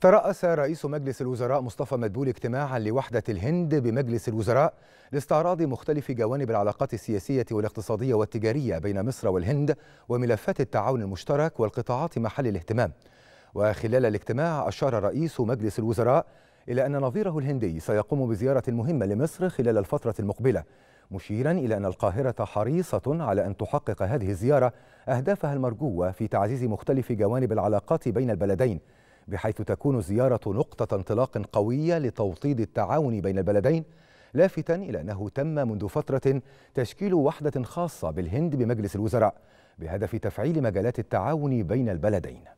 ترأس رئيس مجلس الوزراء مصطفى مدبول اجتماعا لوحدة الهند بمجلس الوزراء لاستعراض مختلف جوانب العلاقات السياسية والاقتصادية والتجارية بين مصر والهند وملفات التعاون المشترك والقطاعات محل الاهتمام وخلال الاجتماع أشار رئيس مجلس الوزراء إلى أن نظيره الهندي سيقوم بزيارة مهمة لمصر خلال الفترة المقبلة مشيرا إلى أن القاهرة حريصة على أن تحقق هذه الزيارة أهدافها المرجوة في تعزيز مختلف جوانب العلاقات بين البلدين بحيث تكون الزيارة نقطة انطلاق قوية لتوطيد التعاون بين البلدين لافتا إلى أنه تم منذ فترة تشكيل وحدة خاصة بالهند بمجلس الوزراء بهدف تفعيل مجالات التعاون بين البلدين